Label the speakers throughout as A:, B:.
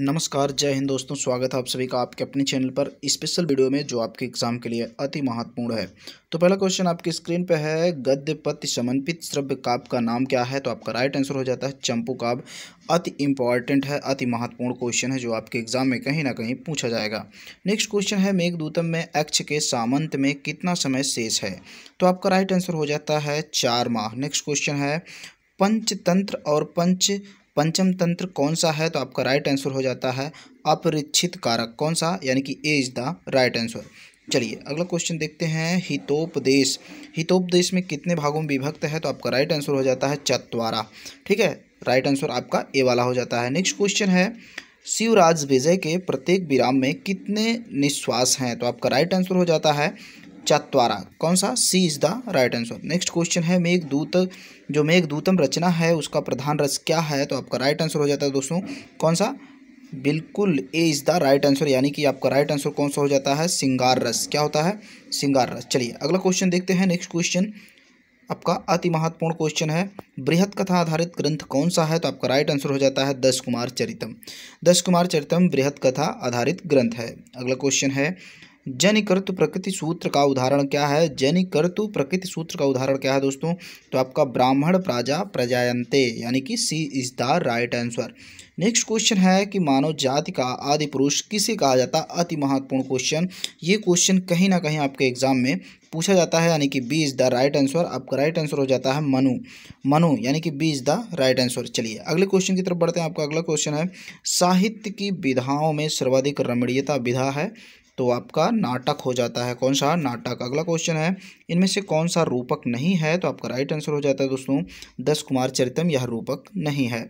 A: नमस्कार जय हिंद दोस्तों स्वागत है आप सभी का आपके अपने चैनल पर स्पेशल वीडियो में जो आपके एग्जाम के लिए अति महत्वपूर्ण है तो पहला क्वेश्चन आपकी स्क्रीन पर है गद्य पत्य समन्पित श्रव्य काव्य का नाम क्या है तो आपका राइट आंसर हो जाता है चंपू काव्य अति इंपॉर्टेंट है अति महत्वपूर्ण क्वेश्चन है जो आपके एग्जाम में कहीं ना कहीं पूछा जाएगा नेक्स्ट क्वेश्चन है मेघदूतम में अक्ष के सामंत में कितना समय शेष है तो आपका राइट आंसर हो जाता है चार माह नेक्स्ट क्वेश्चन है पंचतंत्र और पंच पंचम तंत्र कौन सा है तो आपका राइट आंसर हो जाता है अपरिक्षित कारक कौन सा यानी कि A is the right answer चलिए अगला क्वेश्चन देखते हैं हितोपदेश हितोपदेश में कितने भागों में विभक्त है तो आपका राइट आंसर हो जाता है चतवारा ठीक है राइट आंसर आपका ए वाला हो जाता है नेक्स्ट क्वेश्चन है शिवराज विजय के प्रत्येक विराम में कितने निश्वास हैं तो आपका राइट आंसर हो जाता है चत्वारा कौन सा C is the right answer next question है मेघ दूत जो मेघ दूतम रचना है उसका प्रधान रस क्या है तो आपका राइट आंसर हो जाता है दोस्तों कौन सा बिल्कुल A is the right answer यानी कि आपका राइट आंसर कौन सा हो जाता है सिंगार रस क्या होता है सिंगार रस चलिए अगला क्वेश्चन देखते हैं नेक्स्ट क्वेश्चन आपका अति महत्वपूर्ण क्वेश्चन है बृहत कथा आधारित ग्रंथ कौन सा है तो आपका राइट आंसर हो जाता है दस कुमार चरितम दस कुमार चरितम बृहत कथा आधारित ग्रंथ है अगला क्वेश्चन है जनिकर्तु प्रकृति सूत्र का उदाहरण क्या है जनिकर्तु प्रकृति सूत्र का उदाहरण क्या है दोस्तों तो आपका ब्राह्मण प्राजा प्रजायंते यानी कि C is the right answer next question है कि मानव जाति का आदि पुरुष किसे कहा जाता अति महत्वपूर्ण क्वेश्चन ये क्वेश्चन कहीं ना कहीं आपके एग्जाम में पूछा जाता है यानी कि B is the right answer आपका राइट आंसर हो जाता है मनु मनु यानी कि B is the right answer चलिए अगले क्वेश्चन की तरफ बढ़ते हैं आपका अगला क्वेश्चन है साहित्य की विधाओं में सर्वाधिक रमणीयता विधा है तो आपका नाटक हो जाता है कौन सा नाटक अगला क्वेश्चन है इनमें से कौन सा रूपक नहीं है तो आपका राइट आंसर हो जाता है दोस्तों दस कुमार चरितम यह रूपक नहीं है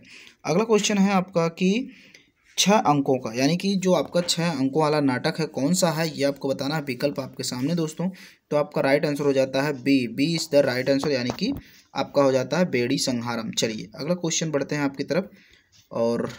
A: अगला क्वेश्चन है आपका कि छः अंकों का यानी कि जो आपका छः अंकों वाला नाटक है कौन सा है ये आपको बताना है विकल्प आपके सामने दोस्तों तो आपका राइट आंसर हो जाता है B B is the right answer यानी कि आपका हो जाता है बेड़ी संहारम चलिए अगला क्वेश्चन बढ़ते हैं आपकी तरफ और